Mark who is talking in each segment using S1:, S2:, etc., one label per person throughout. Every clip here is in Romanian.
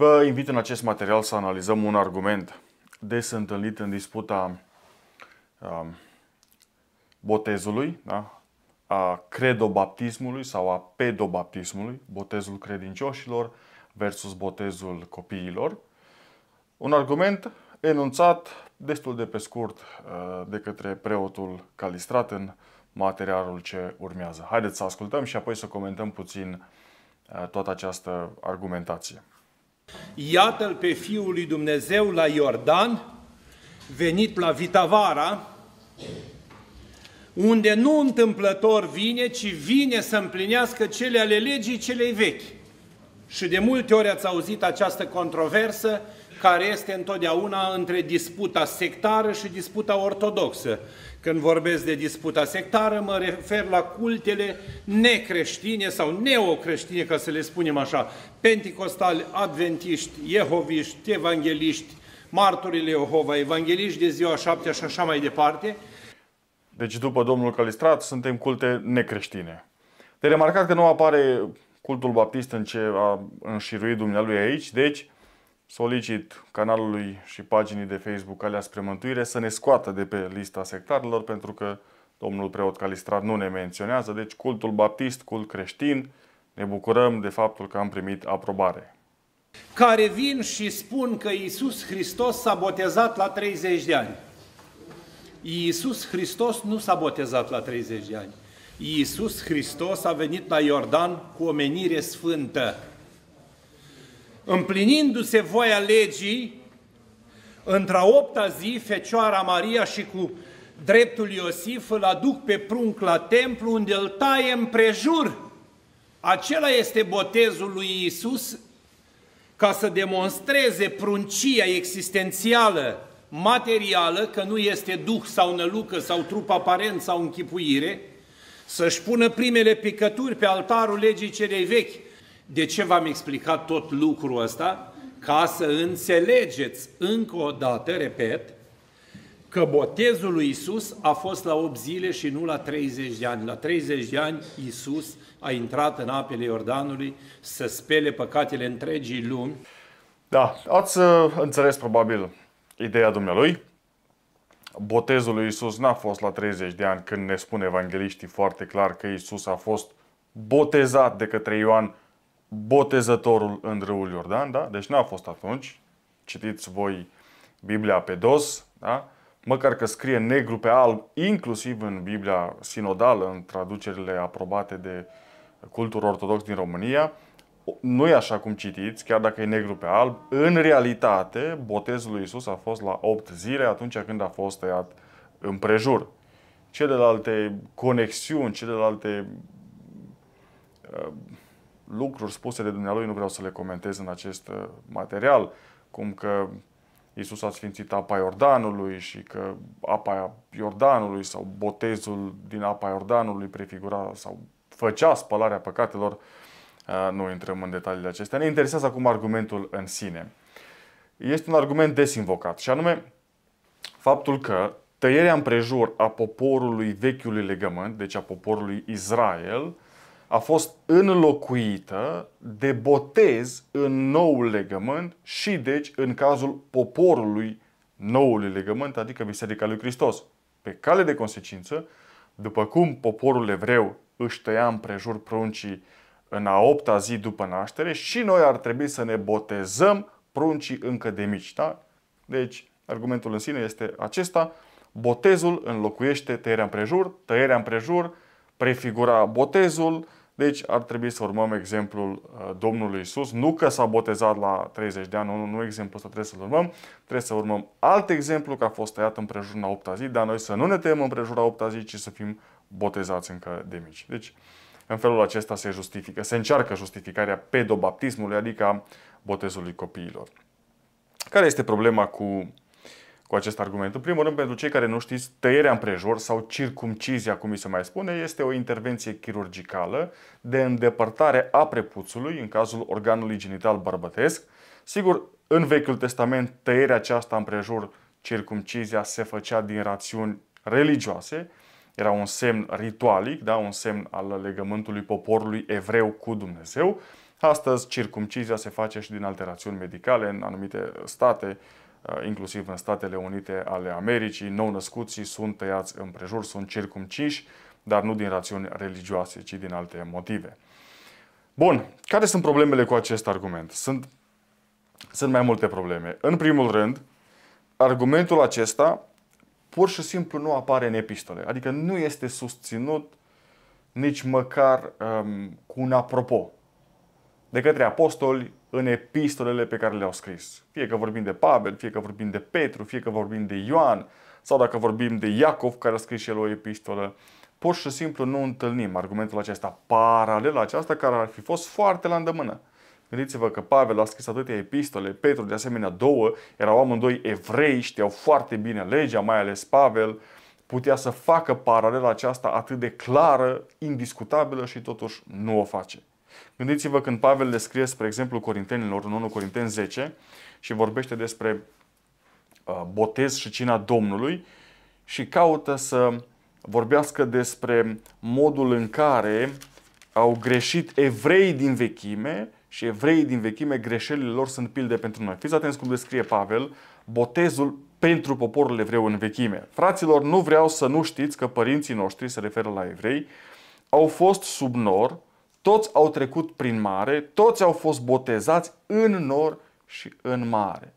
S1: Vă invit în acest material să analizăm un argument des întâlnit în disputa um, botezului, da? a credobaptismului sau a pedobaptismului, botezul credincioșilor versus botezul copiilor. Un argument enunțat destul de pe scurt uh, de către preotul Calistrat în materialul ce urmează. Haideți să ascultăm și apoi să comentăm puțin uh, toată această argumentație.
S2: Iată-l pe Fiul lui Dumnezeu la Iordan, venit la Vitavara, unde nu întâmplător vine, ci vine să împlinească cele ale legii celei vechi. Și de multe ori ați auzit această controversă, care este întotdeauna între disputa sectară și disputa ortodoxă. Când vorbesc de disputa sectară, mă refer la cultele necreștine sau neocreștine, ca să le spunem așa, penticostali, adventiști, jehoviști, evangeliști, marturile Jehova, evangeliști de ziua șaptea și așa mai departe.
S1: Deci după Domnul Calistrat suntem culte necreștine. De remarcat că nu apare cultul baptist în ce a înșiruit dumnealui aici, deci solicit canalului și paginii de Facebook Alea spre Mântuire să ne scoată de pe lista sectarilor pentru că domnul preot Calistrat nu ne menționează, deci cultul baptist, cult creștin, ne bucurăm de faptul că am primit aprobare.
S2: Care vin și spun că Iisus Hristos s-a botezat la 30 de ani. Iisus Hristos nu s-a botezat la 30 de ani. Iisus Hristos a venit la Iordan cu o menire sfântă. Împlinindu-se voia legii, într-a opta zi, Fecioara Maria și cu dreptul Iosif îl aduc pe prunc la templu unde îl taie împrejur. Acela este botezul lui Iisus ca să demonstreze pruncia existențială, materială, că nu este duh sau nălucă sau trup aparent sau închipuire, să-și pună primele picături pe altarul legii celei vechi, de ce v-am explicat tot lucrul ăsta? Ca să înțelegeți încă o dată, repet, că botezul lui Isus a fost la 8 zile și nu la 30 de ani. La 30 de ani Isus a intrat în apele Iordanului să spele păcatele întregii lumi.
S1: Da, ați uh, înțeles probabil ideea dumnealui. Botezul lui Isus n-a fost la 30 de ani când ne spun evangeliștii foarte clar că Isus a fost botezat de către Ioan botezătorul în râul Iordan, da? Deci nu a fost atunci. Citiți voi Biblia pe dos, da? Măcar că scrie negru pe alb, inclusiv în Biblia sinodală, în traducerile aprobate de cultul ortodox din România, nu e așa cum citiți, chiar dacă e negru pe alb, în realitate botezul lui Isus a fost la 8 zile atunci când a fost tăiat împrejur. Celelalte conexiuni, celelalte uh, lucruri spuse de dumnealui nu vreau să le comentez în acest uh, material, cum că Iisus a sfințit apa Iordanului și că apa Iordanului sau botezul din apa Iordanului prefigura sau făcea spălarea păcatelor, uh, nu intrăm în detaliile acestea. Ne interesează acum argumentul în sine. Este un argument desinvocat și anume faptul că tăierea împrejur a poporului vechiului legământ, deci a poporului Israel, a fost înlocuită de botez în noul legământ și deci în cazul poporului noului legământ, adică Biserica lui Hristos. Pe cale de consecință, după cum poporul evreu își tăia împrejur pruncii în a opta zi după naștere și noi ar trebui să ne botezăm pruncii încă de mici. Da? Deci, argumentul în sine este acesta. Botezul înlocuiește tăierea împrejur, tăierea împrejur prefigura botezul, deci ar trebui să urmăm exemplul uh, Domnului Isus. Nu că s-a botezat la 30 de ani, nu, nu exemplul ăsta trebuie să-l urmăm. Trebuie să urmăm alt exemplu că a fost tăiat în prejurul la 8 zi, dar noi să nu ne tăiem în prejurul la 8 zi, ci să fim botezați încă de mici. Deci, în felul acesta se justifică, se încearcă justificarea pedobaptismului, adică botezului copiilor. Care este problema cu cu acest argument. În primul rând, pentru cei care nu știți, tăierea împrejur sau circumcizia, cum mi se mai spune, este o intervenție chirurgicală de îndepărtare a prepuțului, în cazul organului genital bărbătesc. Sigur, în Vechiul Testament, tăierea aceasta împrejur, circumcizia, se făcea din rațiuni religioase, era un semn ritualic, da? un semn al legământului poporului evreu cu Dumnezeu. Astăzi, circumcizia se face și din alterațiuni medicale în anumite state, Uh, inclusiv în Statele Unite ale Americii, nou-născuții sunt tăiați în prejur, sunt circumciși, dar nu din rațiuni religioase, ci din alte motive. Bun, care sunt problemele cu acest argument? Sunt, sunt mai multe probleme. În primul rând, argumentul acesta pur și simplu nu apare în epistole, adică nu este susținut nici măcar um, cu un apropo de către apostoli, în epistolele pe care le-au scris. Fie că vorbim de Pavel, fie că vorbim de Petru, fie că vorbim de Ioan, sau dacă vorbim de Iacov, care a scris și el o epistolă, pur și simplu nu întâlnim argumentul acesta paralel la aceasta care ar fi fost foarte la îndemână. Gândiți-vă că Pavel a scris atâtea epistole, Petru de asemenea două, erau amândoi evrei, știau foarte bine legea, mai ales Pavel, putea să facă paralela aceasta atât de clară, indiscutabilă și totuși nu o face. Gândiți-vă când Pavel le scrie, spre exemplu, Corintenilor, în 1 Corinteni 10, și vorbește despre uh, botez și cina Domnului și caută să vorbească despre modul în care au greșit evrei din vechime și evrei din vechime, greșelile lor sunt pilde pentru noi. Fiți atenți cum descrie Pavel botezul pentru poporul evreu în vechime. Fraților, nu vreau să nu știți că părinții noștri, se referă la evrei, au fost sub nor, toți au trecut prin mare, toți au fost botezați în nor și în mare.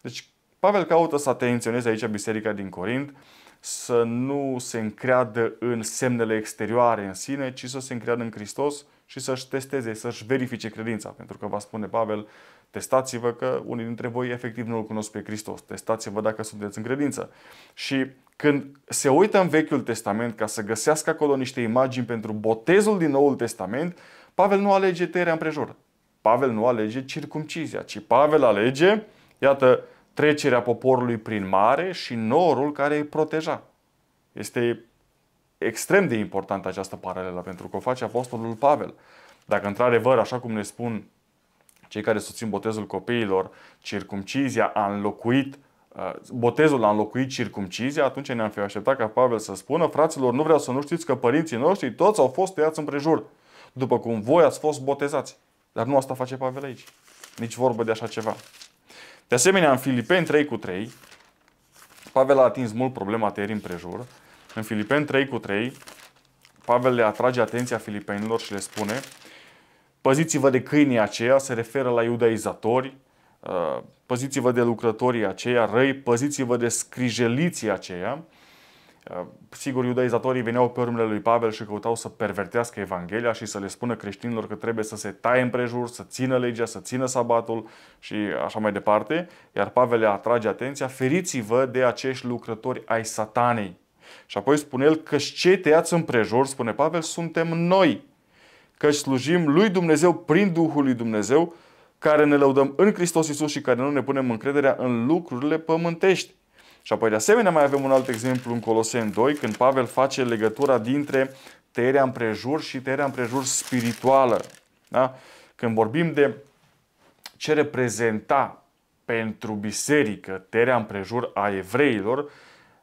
S1: Deci Pavel caută să atenționeze aici biserica din Corint, să nu se încreadă în semnele exterioare în sine, ci să se încreadă în Hristos și să-și testeze, să-și verifice credința. Pentru că va spune Pavel, testați-vă că unii dintre voi efectiv nu-L cunosc pe Hristos. Testați-vă dacă sunteți în credință. Și când se uită în Vechiul Testament ca să găsească acolo niște imagini pentru botezul din Noul Testament, Pavel nu alege tăierea împrejur. Pavel nu alege circumcizia, ci Pavel alege, iată, trecerea poporului prin mare și norul care îi proteja. Este extrem de importantă această paralelă pentru că o face Apostolul Pavel. Dacă într-adevăr, așa cum ne spun cei care susțin botezul copiilor, circumcizia a înlocuit Uh, botezul l-a înlocuit circumcizia, atunci ne-am fi așteptat ca Pavel să spună, fraților, nu vreau să nu știți că părinții noștri toți au fost tăiați împrejur, după cum voi ați fost botezați. Dar nu asta face Pavel aici. Nici vorbă de așa ceva. De asemenea, în Filipeni 3 cu 3, Pavel a atins mult problema tăierii împrejur. În Filipeni 3 cu 3, Pavel le atrage atenția filipenilor și le spune Păziți-vă de câinii aceia, se referă la iudaizatori, Uh, păziți-vă de lucrătorii aceia răi, păziți-vă de scrijeliții aceia. Uh, sigur, iudaizatorii veneau pe urmele lui Pavel și căutau să pervertească Evanghelia și să le spună creștinilor că trebuie să se taie împrejur, să țină legea, să țină sabatul și așa mai departe. Iar Pavel le atrage atenția, feriți-vă de acești lucrători ai satanei. Și apoi spune el că cei tăiați împrejur, spune Pavel, suntem noi, că slujim lui Dumnezeu prin Duhul lui Dumnezeu care ne lăudăm în Hristos Iisus și care nu ne punem încrederea în lucrurile pământești. Și apoi de asemenea mai avem un alt exemplu în Coloseni 2, când Pavel face legătura dintre tăierea împrejur și tăierea împrejur spirituală. Da? Când vorbim de ce reprezenta pentru biserică tăierea împrejur a evreilor,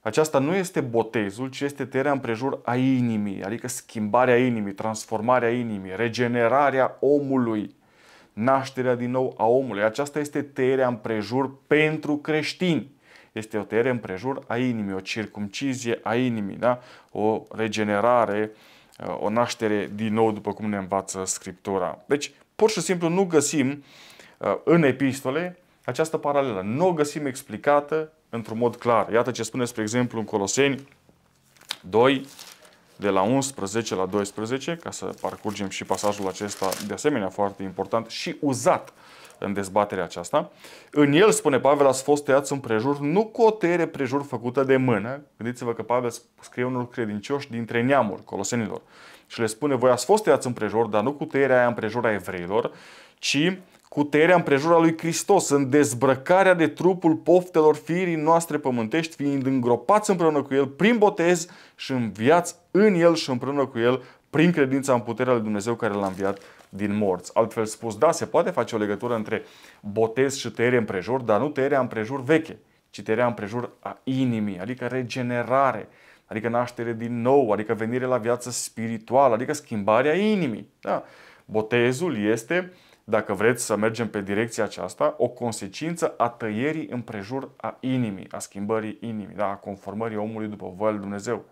S1: aceasta nu este botezul, ci este tăierea împrejur a inimii, adică schimbarea inimii, transformarea inimii, regenerarea omului nașterea din nou a omului. Aceasta este tăierea împrejur pentru creștini. Este o tăiere împrejur a inimii, o circumcizie a inimii, da? o regenerare, o naștere din nou, după cum ne învață Scriptura. Deci, pur și simplu nu găsim uh, în epistole această paralelă. Nu o găsim explicată într-un mod clar. Iată ce spune, spre exemplu, în Coloseni 2, de la 11 la 12, ca să parcurgem și pasajul acesta, de asemenea foarte important și uzat în dezbaterea aceasta. În el, spune Pavel, ați fost tăiați în prejur, nu cu o tăiere prejur făcută de mână. Gândiți-vă că Pavel scrie unul credincioși dintre neamuri, colosenilor. Și le spune, voi ați fost tăiați în prejur, dar nu cu tăierea aia în prejur a evreilor, ci cu tăierea împrejura lui Hristos, în dezbrăcarea de trupul poftelor firii noastre pământești, fiind îngropați împreună cu El prin botez și înviați în El și împreună cu El prin credința în puterea lui Dumnezeu care l-a înviat din morți. Altfel spus, da, se poate face o legătură între botez și tăiere împrejur, dar nu tăierea împrejur veche, ci tăierea împrejur a inimii, adică regenerare, adică naștere din nou, adică venire la viață spirituală, adică schimbarea inimii. Da? Botezul este uh, dacă vreți să mergem pe direcția aceasta, o consecință a tăierii împrejur a inimii, a schimbării inimii, da? a conformării omului după voia lui Dumnezeu,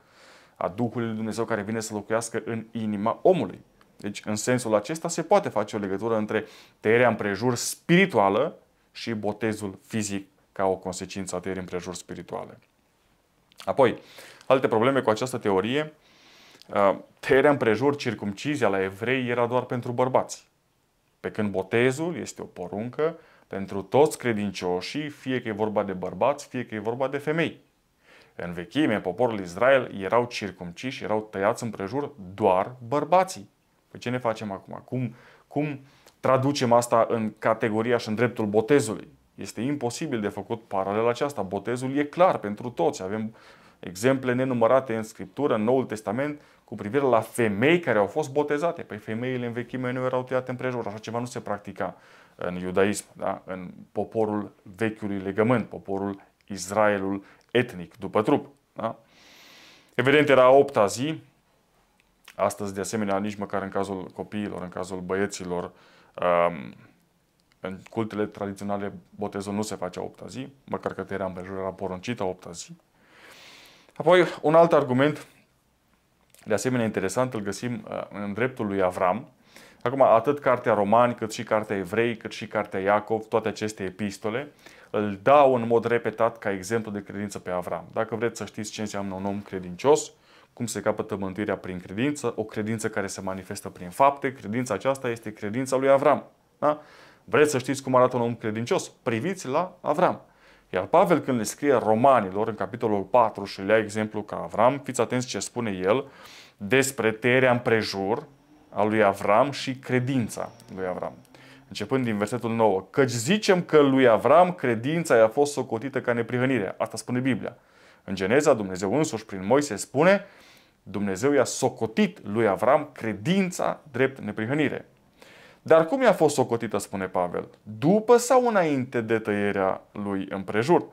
S1: a Duhului lui Dumnezeu care vine să locuiască în inima omului. Deci, în sensul acesta, se poate face o legătură între tăierea împrejur spirituală și botezul fizic ca o consecință a tăierii împrejur spirituale. Apoi, alte probleme cu această teorie, uh, tăierea împrejur, circumcizia la evrei era doar pentru bărbați. Pe când botezul este o poruncă pentru toți credincioșii, fie că e vorba de bărbați, fie că e vorba de femei. În vechime, poporul Israel erau circumciși, erau tăiați împrejur doar bărbații. Păi ce ne facem acum? Cum, cum traducem asta în categoria și în dreptul botezului? Este imposibil de făcut paralel aceasta. Botezul e clar pentru toți. Avem exemple nenumărate în Scriptură, în Noul Testament, cu privire la femei care au fost botezate. Păi femeile în vechime nu erau tăiate în prejur, așa ceva nu se practica uh, în iudaism, da? în poporul vechiului legământ, poporul Israelul etnic, după trup. Da? Evident, era a opta zi, astăzi de asemenea nici măcar în cazul copiilor, în cazul băieților, um, în cultele tradiționale botezul nu se face a opta zi, măcar că tăierea în prejur era poruncită a opta zi. Apoi, un alt argument de asemenea interesant, îl găsim uh, în dreptul lui Avram. Acum, atât cartea Romani, cât și cartea Evrei, cât și cartea Iacov, toate aceste epistole, îl dau în mod repetat ca exemplu de credință pe Avram. Dacă vreți să știți ce înseamnă un om credincios, cum se capătă mântuirea prin credință, o credință care se manifestă prin fapte, credința aceasta este credința lui Avram. Da? Vreți să știți cum arată un om credincios? Priviți la Avram. Iar Pavel când le scrie romanilor în capitolul 4 și le ia exemplu ca Avram, fiți atenți ce spune el despre tăierea împrejur a lui Avram și credința lui Avram. Începând din versetul 9. Căci zicem că lui Avram credința i-a fost socotită ca neprihănire. Asta spune Biblia. În Geneza, Dumnezeu însuși prin Moise spune Dumnezeu i-a socotit lui Avram credința drept neprihănire. Dar cum i-a fost socotită, spune Pavel? După sau înainte de tăierea lui împrejur?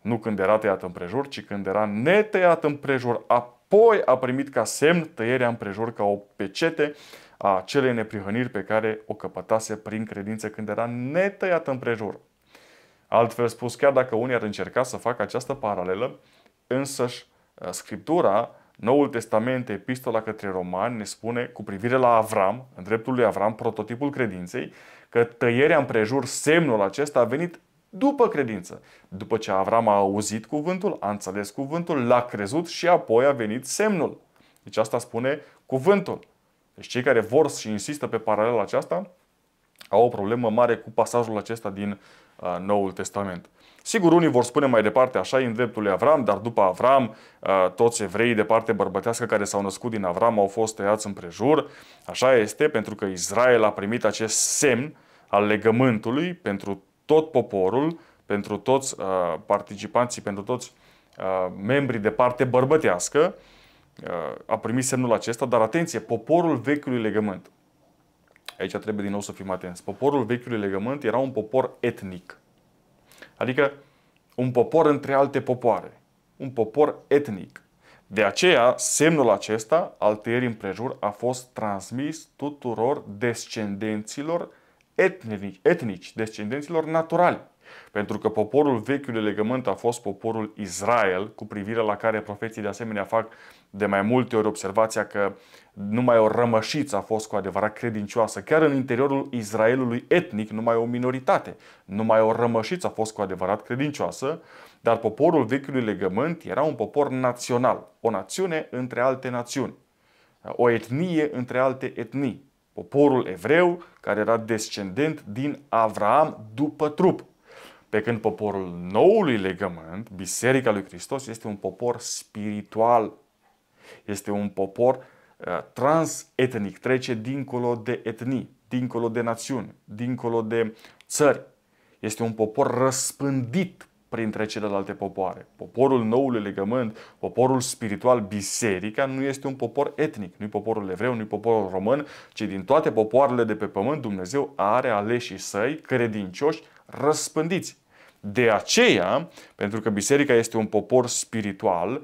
S1: Nu când era tăiat împrejur, ci când era netăiat împrejur. Apoi a primit ca semn tăierea împrejur ca o pecete a acelei neprihăniri pe care o căpătase prin credință când era netăiat împrejur. Altfel spus, chiar dacă unii ar încerca să facă această paralelă, însăși eh, Scriptura Noul Testament, epistola către romani, ne spune cu privire la Avram, în dreptul lui Avram, prototipul credinței, că tăierea împrejur, semnul acesta a venit după credință. După ce Avram a auzit cuvântul, a înțeles cuvântul, l-a crezut și apoi a venit semnul. Deci asta spune cuvântul. Deci cei care vor și insistă pe paralela aceasta au o problemă mare cu pasajul acesta din uh, Noul Testament. Sigur, unii vor spune mai departe, așa e în dreptul lui Avram, dar după Avram, uh, toți evreii de parte bărbătească care s-au născut din Avram au fost tăiați prejur. Așa este, pentru că Israel a primit acest semn al legământului pentru tot poporul, pentru toți uh, participanții, pentru toți uh, membrii de parte bărbătească, uh, a primit semnul acesta, dar atenție, poporul vechiului legământ. Aici trebuie din nou să fim atenți. Poporul vechiului legământ era un popor etnic. Adică un popor între alte popoare, un popor etnic. De aceea, semnul acesta al tăierii împrejur a fost transmis tuturor descendenților etnici, etnici descendenților naturali. Pentru că poporul vechiului legământ a fost poporul Israel, cu privire la care profeții de asemenea fac de mai multe ori observația că numai o rămășiță a fost cu adevărat credincioasă. Chiar în interiorul Israelului etnic, numai o minoritate, numai o rămășiță a fost cu adevărat credincioasă, dar poporul vechiului legământ era un popor național, o națiune între alte națiuni, o etnie între alte etnii. Poporul evreu care era descendent din Avraam după trup. Pe când poporul noului legământ, Biserica lui Hristos, este un popor spiritual este un popor uh, transetnic, trece dincolo de etnii, dincolo de națiuni, dincolo de țări. Este un popor răspândit printre celelalte popoare. Poporul noului legământ, poporul spiritual, biserica, nu este un popor etnic. Nu-i poporul evreu, nu-i poporul român, ci din toate popoarele de pe pământ, Dumnezeu are aleșii săi, credincioși, răspândiți. De aceea, pentru că biserica este un popor spiritual,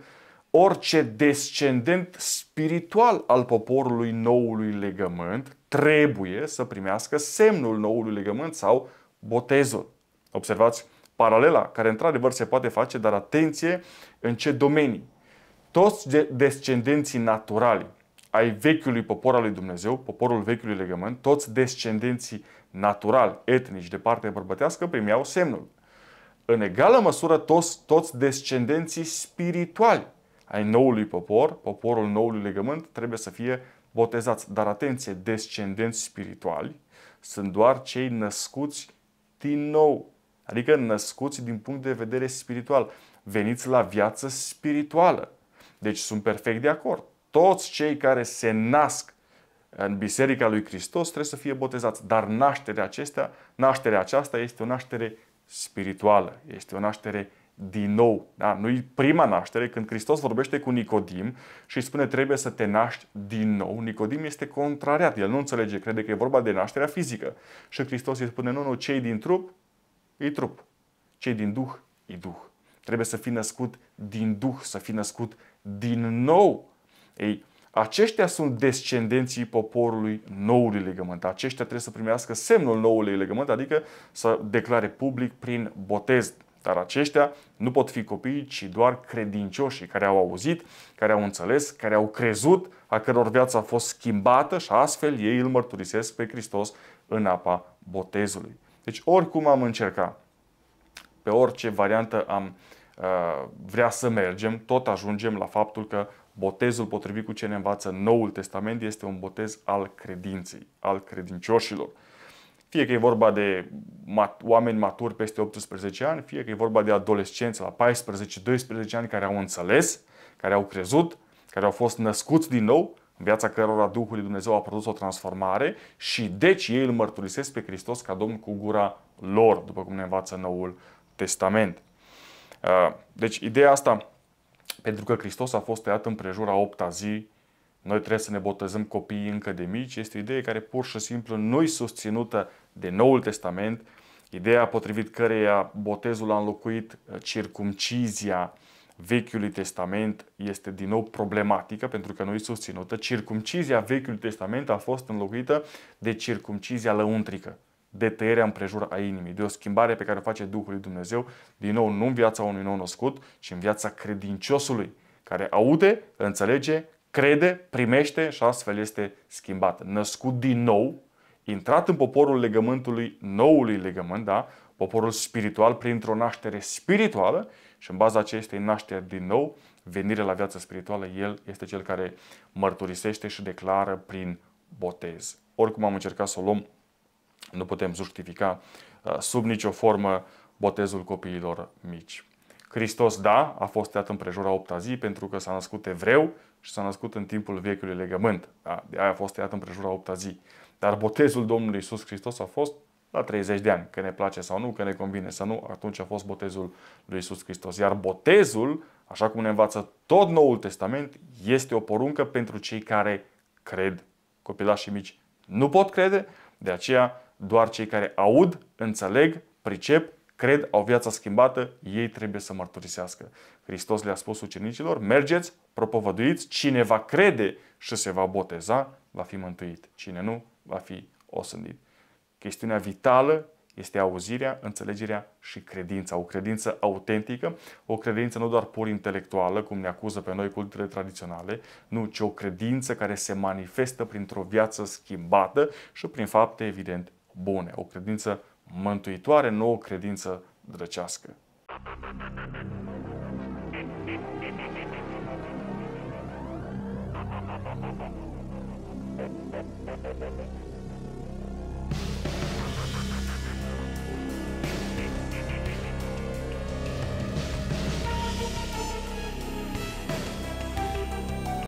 S1: orice descendent spiritual al poporului noului legământ trebuie să primească semnul noului legământ sau botezul. Observați paralela care într-adevăr se poate face, dar atenție în ce domenii. Toți descendenții naturali ai vechiului popor al lui Dumnezeu, poporul vechiului legământ, toți descendenții naturali, etnici, de partea bărbătească, primeau semnul. În egală măsură, toți, toți descendenții spirituali ai noului popor, poporul noului legământ, trebuie să fie botezați. Dar atenție, descendenți spirituali sunt doar cei născuți din nou, adică născuți din punct de vedere spiritual. Veniți la viață spirituală. Deci sunt perfect de acord. Toți cei care se nasc în Biserica lui Hristos trebuie să fie botezați. Dar nașterea, acestea, nașterea aceasta este o naștere spirituală, este o naștere din nou. Da? Nu-i prima naștere. Când Hristos vorbește cu Nicodim și îi spune trebuie să te naști din nou, Nicodim este contrariat. El nu înțelege, crede că e vorba de nașterea fizică. Și Hristos îi spune, nu, nu, cei din trup, e trup. Cei din duh, e duh. Trebuie să fii născut din duh, să fii născut din nou. Ei, aceștia sunt descendenții poporului noului legământ. Aceștia trebuie să primească semnul noului legământ, adică să declare public prin botez dar aceștia nu pot fi copii, ci doar credincioșii care au auzit, care au înțeles, care au crezut, a căror viață a fost schimbată și astfel ei îl mărturisesc pe Hristos în apa botezului. Deci oricum am încercat, pe orice variantă am uh, vrea să mergem, tot ajungem la faptul că botezul potrivit cu ce ne învață Noul Testament este un botez al credinței, al credincioșilor. Fie că e vorba de mat- oameni maturi peste 18 ani, fie că e vorba de adolescenți la 14-12 ani care au înțeles, care au crezut, care au fost născuți din nou, în viața cărora Duhul lui Dumnezeu a produs o transformare și deci ei îl mărturisesc pe Hristos ca Domn cu gura lor, după cum ne învață Noul Testament. Uh, deci ideea asta, pentru că Hristos a fost tăiat în prejura opta zi noi trebuie să ne botezăm copiii încă de mici. Este o idee care pur și simplu nu-i susținută de Noul Testament, ideea potrivit căreia botezul a înlocuit uh, circumcizia Vechiului Testament este din nou problematică pentru că nu e susținută. Circumcizia Vechiului Testament a fost înlocuită de circumcizia lăuntrică, de tăierea împrejur a inimii, de o schimbare pe care o face Duhul lui Dumnezeu, din nou nu în viața unui nou născut, ci în viața credinciosului, care aude, înțelege, crede, primește și astfel este schimbat. Născut din nou, intrat în poporul legământului, noului legământ, da? poporul spiritual printr-o naștere spirituală și în baza acestei nașteri din nou, venire la viața spirituală, el este cel care mărturisește și declară prin botez. Oricum am încercat să o luăm, nu putem justifica uh, sub nicio formă botezul copiilor mici. Hristos, da, a fost tăiat în a opta zi pentru că s-a născut evreu, și s-a născut în timpul vechiului legământ. Da? De aia a fost tăiat a opta zi. Dar botezul Domnului Isus Hristos a fost la 30 de ani, că ne place sau nu, că ne convine sau nu, atunci a fost botezul lui Isus Hristos. Iar botezul, așa cum ne învață tot Noul Testament, este o poruncă pentru cei care cred. Copilașii mici nu pot crede, de aceea doar cei care aud, înțeleg, pricep cred, au viața schimbată, ei trebuie să mărturisească. Hristos le-a spus ucenicilor, mergeți, propovăduiți, cine va crede și se va boteza, va fi mântuit. Cine nu, va fi osândit. Chestiunea vitală este auzirea, înțelegerea și credința. O credință autentică, o credință nu doar pur intelectuală, cum ne acuză pe noi culturile tradiționale, nu, ci o credință care se manifestă printr-o viață schimbată și prin fapte, evident, bune. O credință mântuitoare nouă credință drăcească.
S2: Thank you.